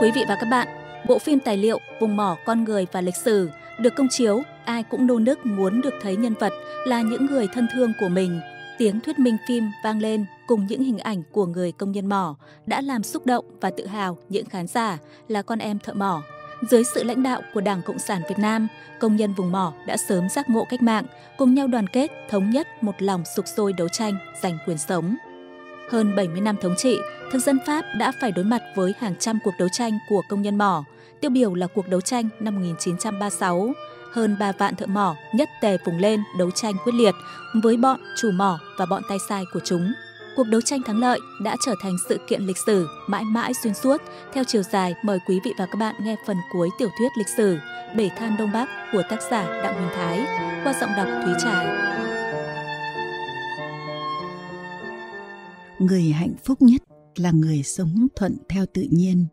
quý vị và các bạn, bộ phim tài liệu Vùng mỏ con người và lịch sử được công chiếu, ai cũng nô nức muốn được thấy nhân vật là những người thân thương của mình. Tiếng thuyết minh phim vang lên cùng những hình ảnh của người công nhân mỏ đã làm xúc động và tự hào những khán giả là con em thợ mỏ. Dưới sự lãnh đạo của Đảng Cộng sản Việt Nam, công nhân vùng mỏ đã sớm giác ngộ cách mạng, cùng nhau đoàn kết, thống nhất một lòng sục sôi đấu tranh giành quyền sống. Hơn 70 năm thống trị, thực dân Pháp đã phải đối mặt với hàng trăm cuộc đấu tranh của công nhân mỏ, tiêu biểu là cuộc đấu tranh năm 1936. Hơn 3 vạn thợ mỏ nhất tề vùng lên đấu tranh quyết liệt với bọn chủ mỏ và bọn tay sai của chúng. Cuộc đấu tranh thắng lợi đã trở thành sự kiện lịch sử mãi mãi xuyên suốt. Theo chiều dài, mời quý vị và các bạn nghe phần cuối tiểu thuyết lịch sử Bể than Đông Bắc của tác giả Đặng Huỳnh Thái qua giọng đọc Thúy Trà. người hạnh phúc nhất là người sống thuận theo tự nhiên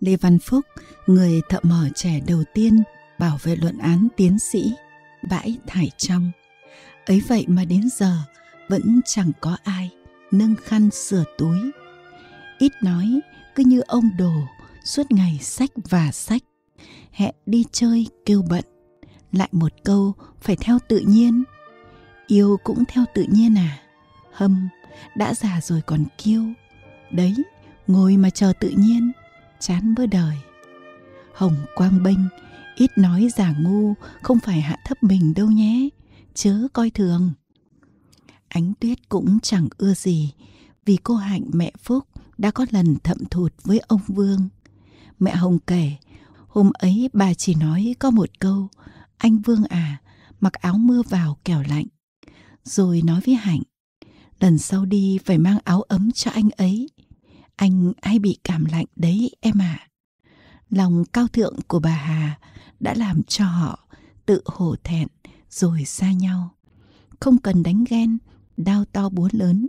lê văn phúc người thợ mỏ trẻ đầu tiên bảo vệ luận án tiến sĩ bãi thải trong ấy vậy mà đến giờ vẫn chẳng có ai nâng khăn sửa túi ít nói cứ như ông đồ suốt ngày sách và sách hẹn đi chơi kêu bận lại một câu phải theo tự nhiên yêu cũng theo tự nhiên à hâm đã già rồi còn kêu đấy ngồi mà chờ tự nhiên chán với đời hồng quang bênh ít nói giả ngu không phải hạ thấp mình đâu nhé chớ coi thường ánh tuyết cũng chẳng ưa gì vì cô hạnh mẹ phúc đã có lần thậm thụt với ông vương mẹ hồng kể hôm ấy bà chỉ nói có một câu anh vương à mặc áo mưa vào kẻo lạnh rồi nói với hạnh lần sau đi phải mang áo ấm cho anh ấy anh hay bị cảm lạnh đấy em ạ à. lòng cao thượng của bà hà đã làm cho họ tự hổ thẹn rồi xa nhau không cần đánh ghen đau to búa lớn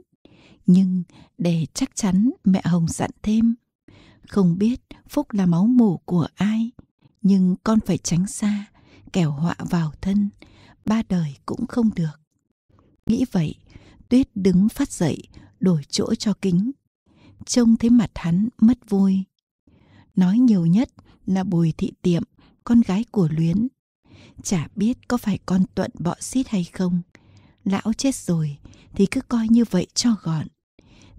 nhưng để chắc chắn mẹ hồng dặn thêm không biết phúc là máu mủ của ai nhưng con phải tránh xa kẻo họa vào thân ba đời cũng không được nghĩ vậy Tuyết đứng phát dậy, đổi chỗ cho kính. Trông thấy mặt hắn mất vui. Nói nhiều nhất là Bùi Thị Tiệm, con gái của Luyến. Chả biết có phải con Tuận bọ xít hay không. Lão chết rồi thì cứ coi như vậy cho gọn.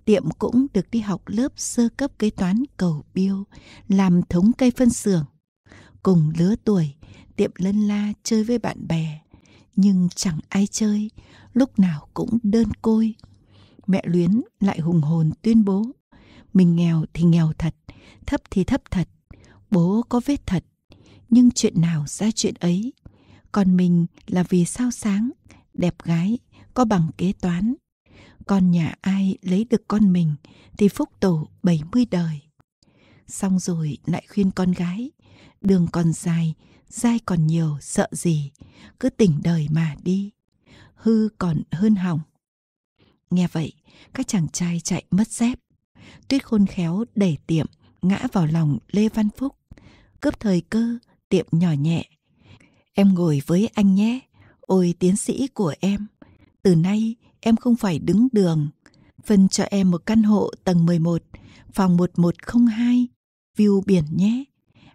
Tiệm cũng được đi học lớp sơ cấp kế toán cầu biêu, làm thống cây phân xưởng. Cùng lứa tuổi, tiệm lân la chơi với bạn bè. Nhưng chẳng ai chơi, lúc nào cũng đơn côi. Mẹ Luyến lại hùng hồn tuyên bố, mình nghèo thì nghèo thật, thấp thì thấp thật, bố có vết thật, nhưng chuyện nào ra chuyện ấy. Còn mình là vì sao sáng, đẹp gái, có bằng kế toán. Con nhà ai lấy được con mình thì phúc tổ 70 đời. Xong rồi lại khuyên con gái, đường còn dài, dai còn nhiều, sợ gì, cứ tỉnh đời mà đi hư còn hơn hỏng. Nghe vậy, các chàng trai chạy mất dép. Tuyết khôn khéo đẩy tiệm, ngã vào lòng Lê Văn Phúc. Cướp thời cơ, tiệm nhỏ nhẹ. Em ngồi với anh nhé, ôi tiến sĩ của em. Từ nay, em không phải đứng đường. Phân cho em một căn hộ tầng 11, phòng 1102, view biển nhé.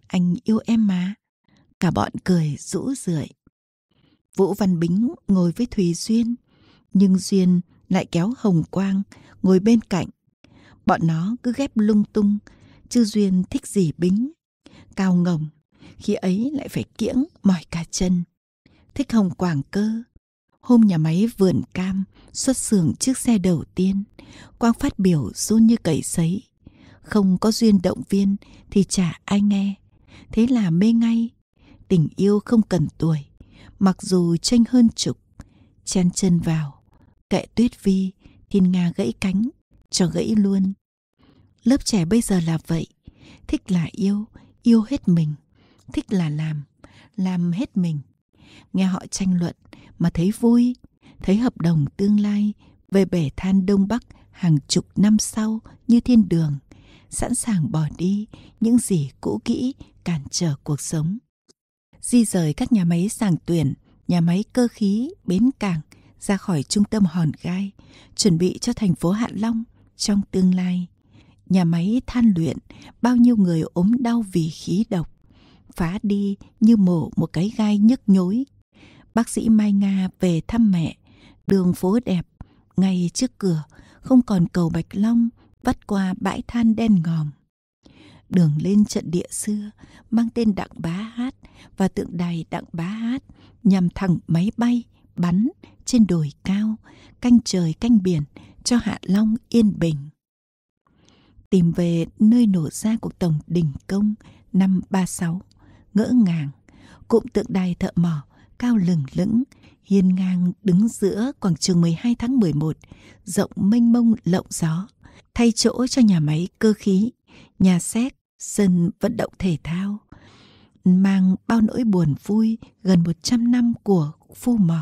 Anh yêu em mà. Cả bọn cười rũ rượi. Vũ Văn Bính ngồi với Thùy Duyên, nhưng Duyên lại kéo Hồng Quang ngồi bên cạnh. Bọn nó cứ ghép lung tung, chứ Duyên thích gì Bính. Cao ngồng, khi ấy lại phải kiễng mỏi cả chân. Thích Hồng Quảng cơ. Hôm nhà máy vườn cam xuất xưởng chiếc xe đầu tiên, Quang phát biểu run như cầy sấy. Không có Duyên động viên thì chả ai nghe. Thế là mê ngay, tình yêu không cần tuổi mặc dù tranh hơn chục chen chân vào kệ tuyết vi thiên nga gãy cánh cho gãy luôn lớp trẻ bây giờ là vậy thích là yêu yêu hết mình thích là làm làm hết mình nghe họ tranh luận mà thấy vui thấy hợp đồng tương lai về bể than đông bắc hàng chục năm sau như thiên đường sẵn sàng bỏ đi những gì cũ kỹ cản trở cuộc sống di rời các nhà máy sàng tuyển, nhà máy cơ khí, bến cảng ra khỏi trung tâm Hòn Gai, chuẩn bị cho thành phố Hạ Long trong tương lai. Nhà máy than luyện, bao nhiêu người ốm đau vì khí độc, phá đi như mổ một cái gai nhức nhối. Bác sĩ Mai Nga về thăm mẹ, đường phố đẹp, ngay trước cửa, không còn cầu Bạch Long, vắt qua bãi than đen ngòm đường lên trận địa xưa mang tên Đặng Bá Hát và tượng đài Đặng Bá Hát nhằm thẳng máy bay bắn trên đồi cao, canh trời canh biển cho Hạ Long yên bình. Tìm về nơi nổ ra cuộc tổng đình công năm 36, ngỡ ngàng, cụm tượng đài thợ mỏ cao lừng lững, hiên ngang đứng giữa quảng trường 12 tháng 11, rộng mênh mông lộng gió, thay chỗ cho nhà máy cơ khí, nhà xét sân vận động thể thao mang bao nỗi buồn vui gần 100 năm của phu mỏ.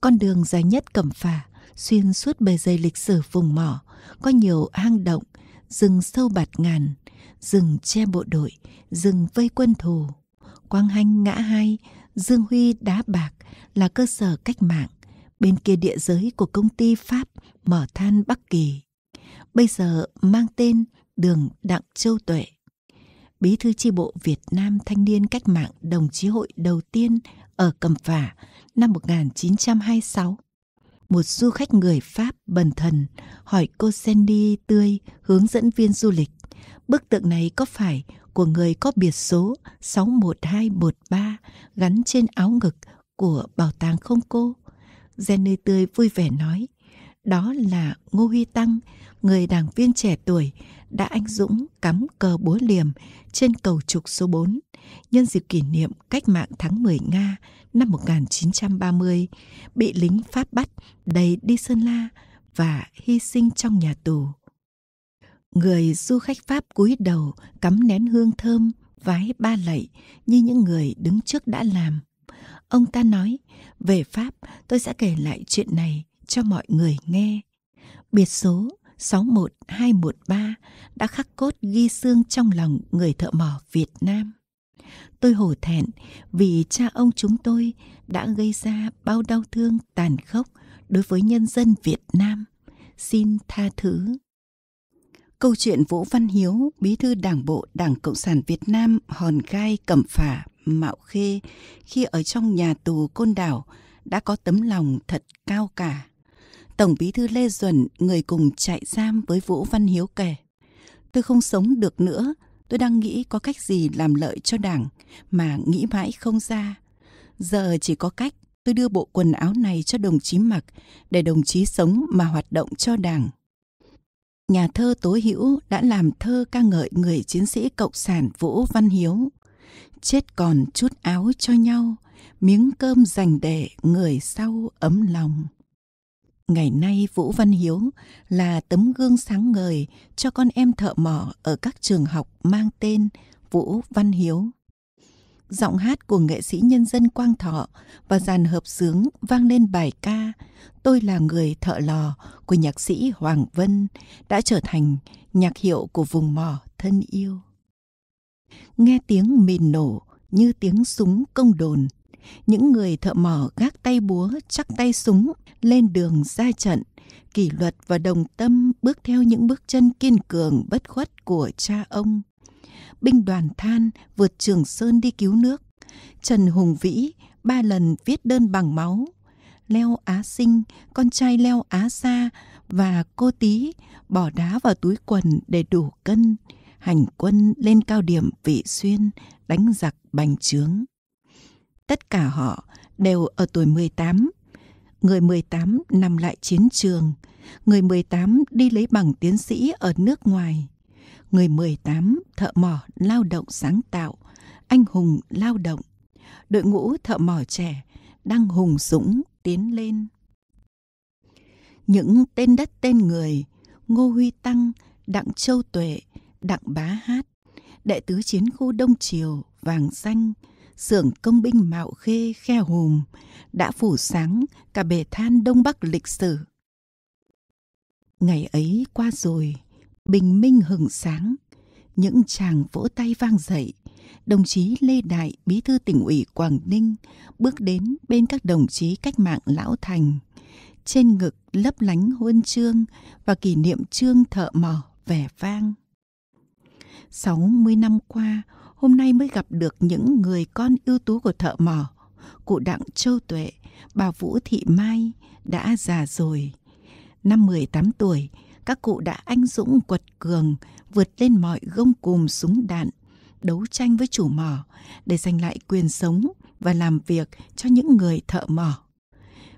Con đường dài nhất cẩm phả xuyên suốt bề dày lịch sử vùng mỏ, có nhiều hang động, rừng sâu bạt ngàn, rừng che bộ đội, rừng vây quân thù. Quang Hanh ngã hai, Dương Huy đá bạc là cơ sở cách mạng, bên kia địa giới của công ty Pháp mỏ than Bắc Kỳ. Bây giờ mang tên đường Đặng Châu Tuệ, bí thư chi bộ Việt Nam Thanh niên Cách mạng Đồng chí hội đầu tiên ở Cẩm Phả năm 1926. Một du khách người Pháp bần thần hỏi cô Sandy Tươi hướng dẫn viên du lịch, bức tượng này có phải của người có biệt số 61213 gắn trên áo ngực của bảo tàng không cô? Jenny Tươi vui vẻ nói, đó là Ngô Huy Tăng, người đảng viên trẻ tuổi đã anh dũng cắm cờ búa liềm trên cầu trục số 4 nhân dịp kỷ niệm cách mạng tháng 10 Nga năm 1930 bị lính Pháp bắt đầy đi Sơn La và hy sinh trong nhà tù. Người du khách Pháp cúi đầu cắm nén hương thơm vái ba lạy như những người đứng trước đã làm. Ông ta nói, về Pháp tôi sẽ kể lại chuyện này cho mọi người nghe. Biệt số 61213 đã khắc cốt ghi xương trong lòng người thợ mỏ Việt Nam. Tôi hổ thẹn vì cha ông chúng tôi đã gây ra bao đau thương tàn khốc đối với nhân dân Việt Nam. Xin tha thứ. Câu chuyện Vũ Văn Hiếu, bí thư Đảng bộ Đảng Cộng sản Việt Nam Hòn Gai, Cẩm Phả, Mạo Khê khi ở trong nhà tù Côn Đảo đã có tấm lòng thật cao cả. Tổng bí thư Lê Duẩn, người cùng trại giam với Vũ Văn Hiếu kể. Tôi không sống được nữa, tôi đang nghĩ có cách gì làm lợi cho đảng, mà nghĩ mãi không ra. Giờ chỉ có cách tôi đưa bộ quần áo này cho đồng chí mặc để đồng chí sống mà hoạt động cho đảng. Nhà thơ Tố Hữu đã làm thơ ca ngợi người chiến sĩ cộng sản Vũ Văn Hiếu. Chết còn chút áo cho nhau, miếng cơm dành để người sau ấm lòng. Ngày nay Vũ Văn Hiếu là tấm gương sáng ngời cho con em thợ mỏ ở các trường học mang tên Vũ Văn Hiếu. Giọng hát của nghệ sĩ nhân dân Quang Thọ và dàn hợp sướng vang lên bài ca Tôi là người thợ lò của nhạc sĩ Hoàng Vân đã trở thành nhạc hiệu của vùng mỏ thân yêu. Nghe tiếng mìn nổ như tiếng súng công đồn, những người thợ mỏ gác tay búa chắc tay súng lên đường ra trận kỷ luật và đồng tâm bước theo những bước chân kiên cường bất khuất của cha ông binh đoàn than vượt trường sơn đi cứu nước trần hùng vĩ ba lần viết đơn bằng máu leo á sinh con trai leo á sa và cô tí bỏ đá vào túi quần để đủ cân hành quân lên cao điểm vị xuyên đánh giặc bành trướng Tất cả họ đều ở tuổi 18. Người 18 nằm lại chiến trường, người 18 đi lấy bằng tiến sĩ ở nước ngoài, người 18 thợ mỏ lao động sáng tạo, anh hùng lao động. Đội ngũ thợ mỏ trẻ đang hùng dũng tiến lên. Những tên đất tên người, Ngô Huy Tăng, Đặng Châu Tuệ, Đặng Bá Hát, đệ tứ chiến khu Đông Triều, Vàng Xanh, xưởng công binh Mạo Khê Khe Hùm đã phủ sáng cả bể than Đông Bắc lịch sử. Ngày ấy qua rồi, bình minh hừng sáng, những chàng vỗ tay vang dậy, đồng chí Lê Đại, bí thư tỉnh ủy Quảng Ninh, bước đến bên các đồng chí cách mạng Lão Thành. Trên ngực lấp lánh huân chương và kỷ niệm trương thợ mỏ vẻ vang. 60 năm qua, hôm nay mới gặp được những người con ưu tú của thợ mỏ. Cụ Đặng Châu Tuệ, bà Vũ Thị Mai đã già rồi. Năm mười tám tuổi, các cụ đã anh dũng quật cường, vượt lên mọi gông cùm súng đạn, đấu tranh với chủ mỏ để giành lại quyền sống và làm việc cho những người thợ mỏ.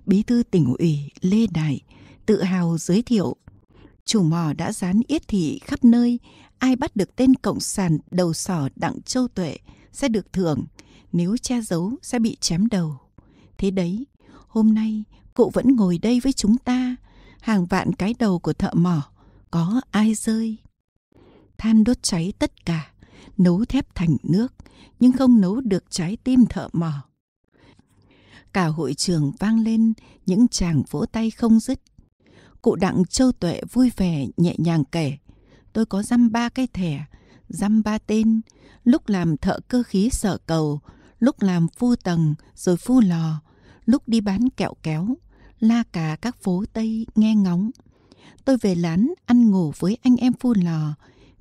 Bí thư tỉnh ủy Lê Đại tự hào giới thiệu chủ mỏ đã dán yết thị khắp nơi ai bắt được tên cộng sản đầu sỏ Đặng Châu Tuệ sẽ được thưởng, nếu che giấu sẽ bị chém đầu. Thế đấy, hôm nay cụ vẫn ngồi đây với chúng ta, hàng vạn cái đầu của thợ mỏ, có ai rơi. Than đốt cháy tất cả, nấu thép thành nước, nhưng không nấu được trái tim thợ mỏ. Cả hội trường vang lên những chàng vỗ tay không dứt. Cụ Đặng Châu Tuệ vui vẻ nhẹ nhàng kể tôi có dăm ba cái thẻ, dăm ba tên, lúc làm thợ cơ khí sợ cầu, lúc làm phu tầng rồi phu lò, lúc đi bán kẹo kéo, la cả các phố Tây nghe ngóng. Tôi về lán ăn ngủ với anh em phu lò,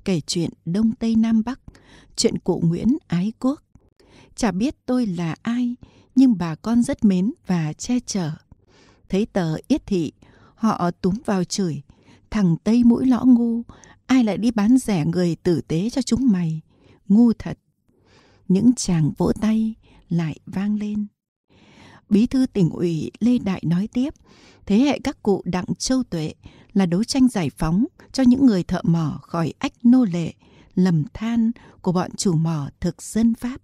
kể chuyện Đông Tây Nam Bắc, chuyện cụ Nguyễn Ái Quốc. Chả biết tôi là ai, nhưng bà con rất mến và che chở. Thấy tờ yết thị, họ túm vào chửi, thằng Tây mũi lõ ngu, ai lại đi bán rẻ người tử tế cho chúng mày ngu thật những chàng vỗ tay lại vang lên bí thư tỉnh ủy lê đại nói tiếp thế hệ các cụ đặng châu tuệ là đấu tranh giải phóng cho những người thợ mỏ khỏi ách nô lệ lầm than của bọn chủ mỏ thực dân pháp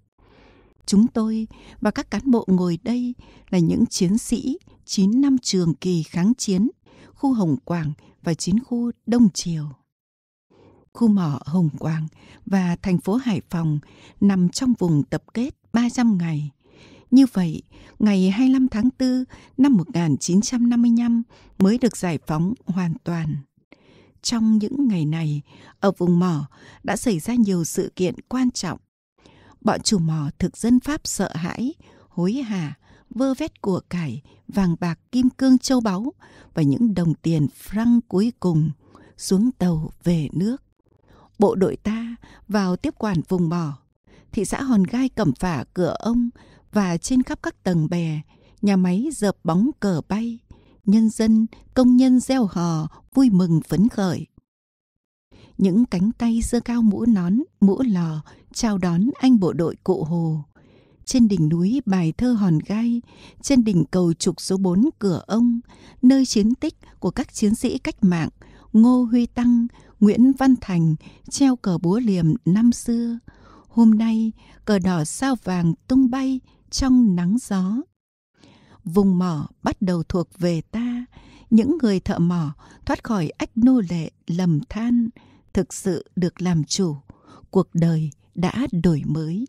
chúng tôi và các cán bộ ngồi đây là những chiến sĩ chín năm trường kỳ kháng chiến, khu Hồng Quảng và chiến khu Đông Triều khu mỏ Hồng Quang và thành phố Hải Phòng nằm trong vùng tập kết 300 ngày. Như vậy, ngày 25 tháng 4 năm 1955 mới được giải phóng hoàn toàn. Trong những ngày này, ở vùng mỏ đã xảy ra nhiều sự kiện quan trọng. Bọn chủ mỏ thực dân Pháp sợ hãi, hối hả, vơ vét của cải, vàng bạc kim cương châu báu và những đồng tiền franc cuối cùng xuống tàu về nước bộ đội ta vào tiếp quản vùng mỏ. Thị xã Hòn Gai cẩm phả cửa ông và trên khắp các tầng bè, nhà máy dợp bóng cờ bay, nhân dân, công nhân gieo hò, vui mừng phấn khởi. Những cánh tay giơ cao mũ nón, mũ lò, chào đón anh bộ đội cụ Hồ. Trên đỉnh núi bài thơ hòn gai, trên đỉnh cầu trục số 4 cửa ông, nơi chiến tích của các chiến sĩ cách mạng Ngô Huy Tăng, Nguyễn Văn Thành treo cờ búa liềm năm xưa. Hôm nay, cờ đỏ sao vàng tung bay trong nắng gió. Vùng mỏ bắt đầu thuộc về ta. Những người thợ mỏ thoát khỏi ách nô lệ lầm than, thực sự được làm chủ. Cuộc đời đã đổi mới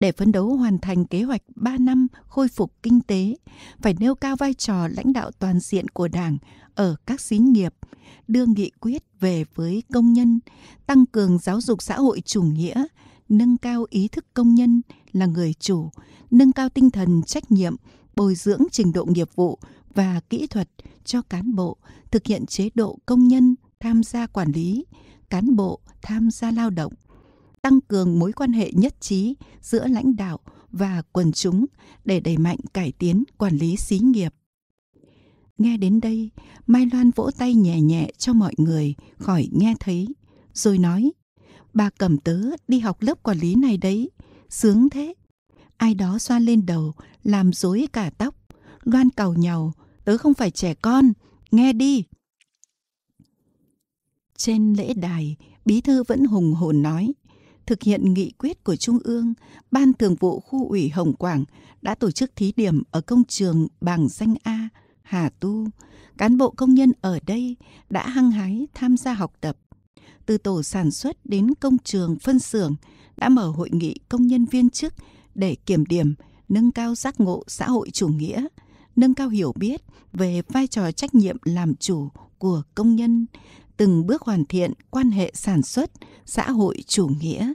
để phấn đấu hoàn thành kế hoạch 3 năm khôi phục kinh tế, phải nêu cao vai trò lãnh đạo toàn diện của Đảng ở các xí nghiệp, đưa nghị quyết về với công nhân, tăng cường giáo dục xã hội chủ nghĩa, nâng cao ý thức công nhân là người chủ, nâng cao tinh thần trách nhiệm, bồi dưỡng trình độ nghiệp vụ và kỹ thuật cho cán bộ, thực hiện chế độ công nhân tham gia quản lý, cán bộ tham gia lao động, tăng cường mối quan hệ nhất trí giữa lãnh đạo và quần chúng để đẩy mạnh cải tiến quản lý xí nghiệp Nghe đến đây, Mai Loan vỗ tay nhẹ nhẹ cho mọi người khỏi nghe thấy, rồi nói, bà cẩm tớ đi học lớp quản lý này đấy, sướng thế. Ai đó xoa lên đầu, làm rối cả tóc. Loan cầu nhau, tớ không phải trẻ con, nghe đi. Trên lễ đài, Bí thư vẫn hùng hồn nói, thực hiện nghị quyết của Trung ương, Ban Thường vụ Khu ủy Hồng Quảng đã tổ chức thí điểm ở công trường Bàng Danh A, Hà Tu, cán bộ công nhân ở đây đã hăng hái tham gia học tập. Từ tổ sản xuất đến công trường phân xưởng đã mở hội nghị công nhân viên chức để kiểm điểm, nâng cao giác ngộ xã hội chủ nghĩa, nâng cao hiểu biết về vai trò trách nhiệm làm chủ của công nhân, từng bước hoàn thiện quan hệ sản xuất xã hội chủ nghĩa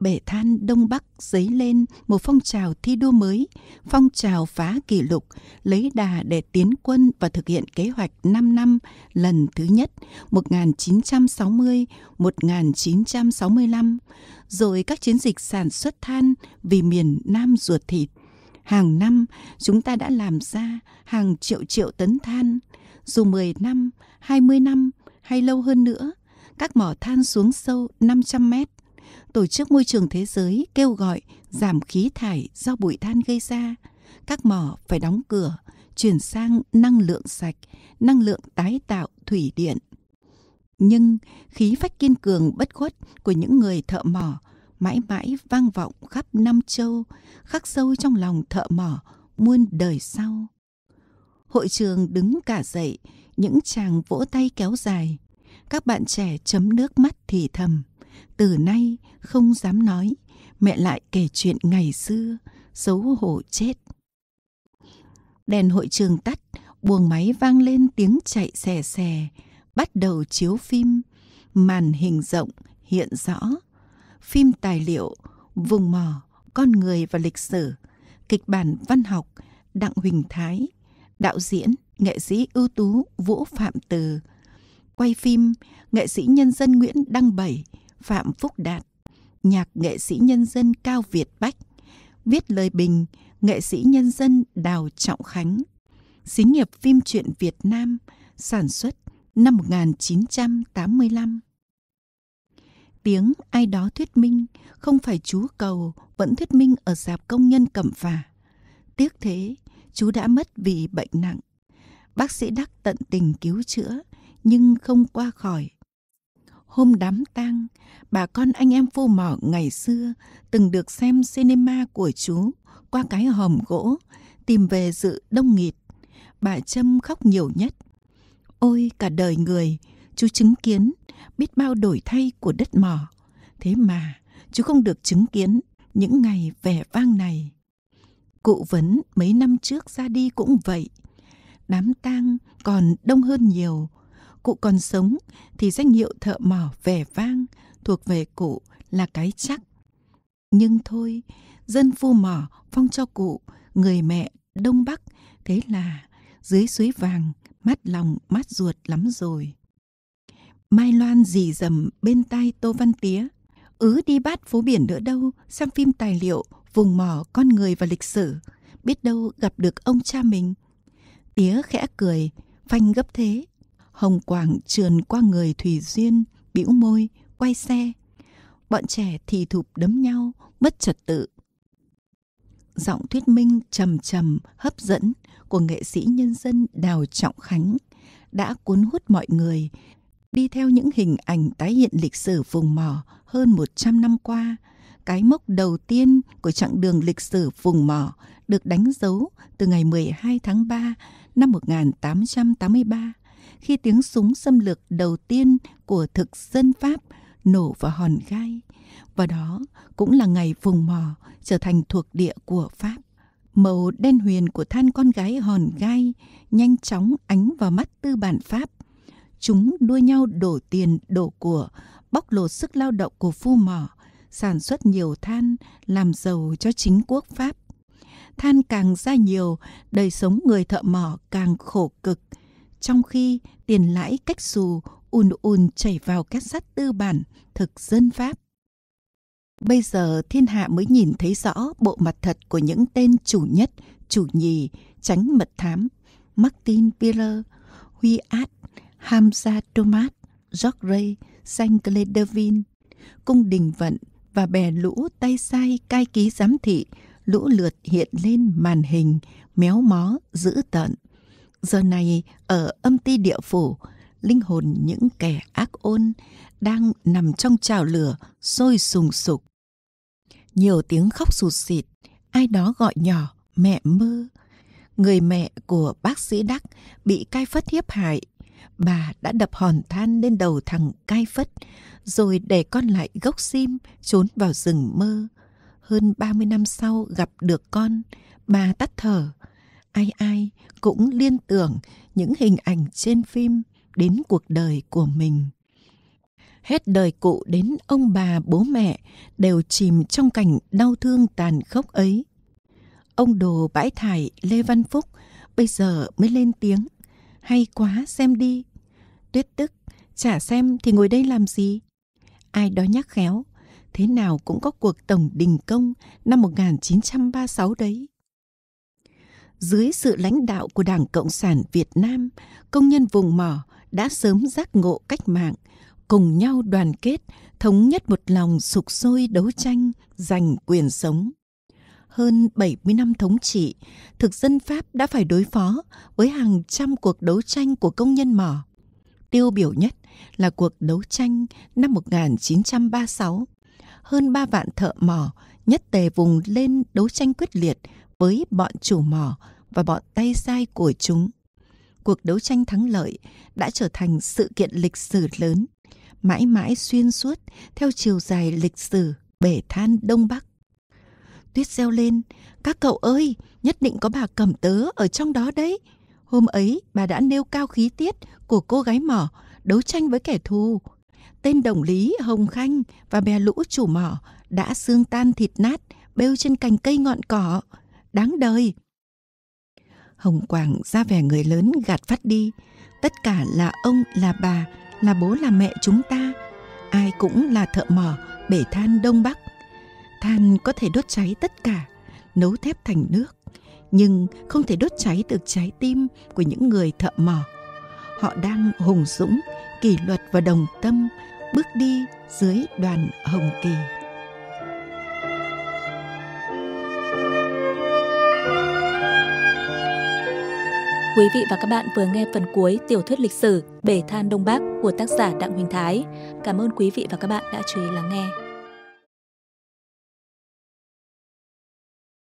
bể than Đông Bắc dấy lên một phong trào thi đua mới, phong trào phá kỷ lục, lấy đà để tiến quân và thực hiện kế hoạch 5 năm lần thứ nhất 1960-1965, rồi các chiến dịch sản xuất than vì miền Nam ruột thịt. Hàng năm, chúng ta đã làm ra hàng triệu triệu tấn than. Dù 10 năm, 20 năm hay lâu hơn nữa, các mỏ than xuống sâu 500 mét Tổ chức Môi trường Thế giới kêu gọi giảm khí thải do bụi than gây ra. Các mỏ phải đóng cửa, chuyển sang năng lượng sạch, năng lượng tái tạo thủy điện. Nhưng khí phách kiên cường bất khuất của những người thợ mỏ mãi mãi vang vọng khắp nam châu, khắc sâu trong lòng thợ mỏ muôn đời sau. Hội trường đứng cả dậy, những chàng vỗ tay kéo dài. Các bạn trẻ chấm nước mắt thì thầm từ nay không dám nói mẹ lại kể chuyện ngày xưa xấu hổ chết đèn hội trường tắt buồng máy vang lên tiếng chạy xè xè bắt đầu chiếu phim màn hình rộng hiện rõ phim tài liệu vùng mò con người và lịch sử kịch bản văn học đặng huỳnh thái đạo diễn nghệ sĩ ưu tú vũ phạm từ quay phim nghệ sĩ nhân dân nguyễn đăng bảy Phạm Phúc Đạt, nhạc nghệ sĩ nhân dân Cao Việt Bách, viết lời bình nghệ sĩ nhân dân Đào Trọng Khánh. Xí nghiệp phim truyện Việt Nam sản xuất năm 1985. Tiếng ai đó thuyết minh, không phải chú cầu, vẫn thuyết minh ở dạp công nhân cẩm phả. Tiếc thế, chú đã mất vì bệnh nặng. Bác sĩ Đắc tận tình cứu chữa, nhưng không qua khỏi Hôm đám tang, bà con anh em phu mỏ ngày xưa từng được xem cinema của chú qua cái hòm gỗ, tìm về dự đông nghịt. Bà Trâm khóc nhiều nhất. Ôi cả đời người, chú chứng kiến biết bao đổi thay của đất mỏ. Thế mà, chú không được chứng kiến những ngày vẻ vang này. Cụ Vấn mấy năm trước ra đi cũng vậy. Đám tang còn đông hơn nhiều, cụ còn sống thì danh hiệu thợ mỏ vẻ vang thuộc về cụ là cái chắc. Nhưng thôi, dân phu mỏ phong cho cụ người mẹ Đông Bắc, thế là dưới suối vàng mắt lòng mắt ruột lắm rồi. Mai Loan dì dầm bên tai Tô Văn Tía. Ứ đi bát phố biển nữa đâu, xem phim tài liệu vùng mỏ con người và lịch sử. Biết đâu gặp được ông cha mình. Tía khẽ cười, phanh gấp thế. Hồng Quảng trườn qua người thủy Duyên, bĩu môi, quay xe. Bọn trẻ thì thụp đấm nhau, mất trật tự. Giọng thuyết minh trầm trầm, hấp dẫn của nghệ sĩ nhân dân Đào Trọng Khánh đã cuốn hút mọi người đi theo những hình ảnh tái hiện lịch sử vùng mỏ hơn 100 năm qua. Cái mốc đầu tiên của chặng đường lịch sử vùng mỏ được đánh dấu từ ngày 12 tháng 3 năm 1883 khi tiếng súng xâm lược đầu tiên của thực dân Pháp nổ vào hòn gai. Và đó cũng là ngày vùng mò trở thành thuộc địa của Pháp. Màu đen huyền của than con gái hòn gai nhanh chóng ánh vào mắt tư bản Pháp. Chúng đua nhau đổ tiền, đổ của, bóc lột sức lao động của phu mỏ, sản xuất nhiều than, làm giàu cho chính quốc Pháp. Than càng ra nhiều, đời sống người thợ mỏ càng khổ cực – trong khi tiền lãi cách xù ùn ùn chảy vào các sắt tư bản thực dân Pháp. Bây giờ thiên hạ mới nhìn thấy rõ bộ mặt thật của những tên chủ nhất, chủ nhì, tránh mật thám, Martin Piller, Huy Át, Hamza Thomas, George Ray, Sankledevin, cung đình vận và bè lũ tay sai cai ký giám thị, lũ lượt hiện lên màn hình, méo mó, dữ tợn Giờ này ở âm ti địa phủ, linh hồn những kẻ ác ôn đang nằm trong chảo lửa sôi sùng sục. Nhiều tiếng khóc sụt sịt, ai đó gọi nhỏ mẹ mơ. Người mẹ của bác sĩ Đắc bị cai phất hiếp hại. Bà đã đập hòn than lên đầu thằng cai phất, rồi để con lại gốc sim trốn vào rừng mơ. Hơn 30 năm sau gặp được con, bà tắt thở, ai ai cũng liên tưởng những hình ảnh trên phim đến cuộc đời của mình hết đời cụ đến ông bà bố mẹ đều chìm trong cảnh đau thương tàn khốc ấy ông đồ bãi thải lê văn phúc bây giờ mới lên tiếng hay quá xem đi tuyết tức chả xem thì ngồi đây làm gì ai đó nhắc khéo thế nào cũng có cuộc tổng đình công năm 1936 đấy dưới sự lãnh đạo của Đảng Cộng sản Việt Nam, công nhân vùng mỏ đã sớm giác ngộ cách mạng, cùng nhau đoàn kết, thống nhất một lòng sục sôi đấu tranh, giành quyền sống. Hơn 70 năm thống trị, thực dân Pháp đã phải đối phó với hàng trăm cuộc đấu tranh của công nhân mỏ. Tiêu biểu nhất là cuộc đấu tranh năm 1936. Hơn 3 vạn thợ mỏ nhất tề vùng lên đấu tranh quyết liệt với bọn chủ mỏ và bọn tay sai của chúng. Cuộc đấu tranh thắng lợi đã trở thành sự kiện lịch sử lớn, mãi mãi xuyên suốt theo chiều dài lịch sử bể than Đông Bắc. Tuyết reo lên, các cậu ơi, nhất định có bà cẩm tớ ở trong đó đấy. Hôm ấy, bà đã nêu cao khí tiết của cô gái mỏ đấu tranh với kẻ thù. Tên đồng lý Hồng Khanh và bè lũ chủ mỏ đã xương tan thịt nát bêu trên cành cây ngọn cỏ. Đáng đời, Hồng Quảng ra vẻ người lớn gạt phát đi. Tất cả là ông, là bà, là bố, là mẹ chúng ta. Ai cũng là thợ mỏ, bể than Đông Bắc. Than có thể đốt cháy tất cả, nấu thép thành nước. Nhưng không thể đốt cháy được trái tim của những người thợ mỏ. Họ đang hùng dũng, kỷ luật và đồng tâm bước đi dưới đoàn hồng kỳ. Quý vị và các bạn vừa nghe phần cuối tiểu thuyết lịch sử Bể than Đông Bắc của tác giả Đặng Huỳnh Thái. Cảm ơn quý vị và các bạn đã chú ý lắng nghe.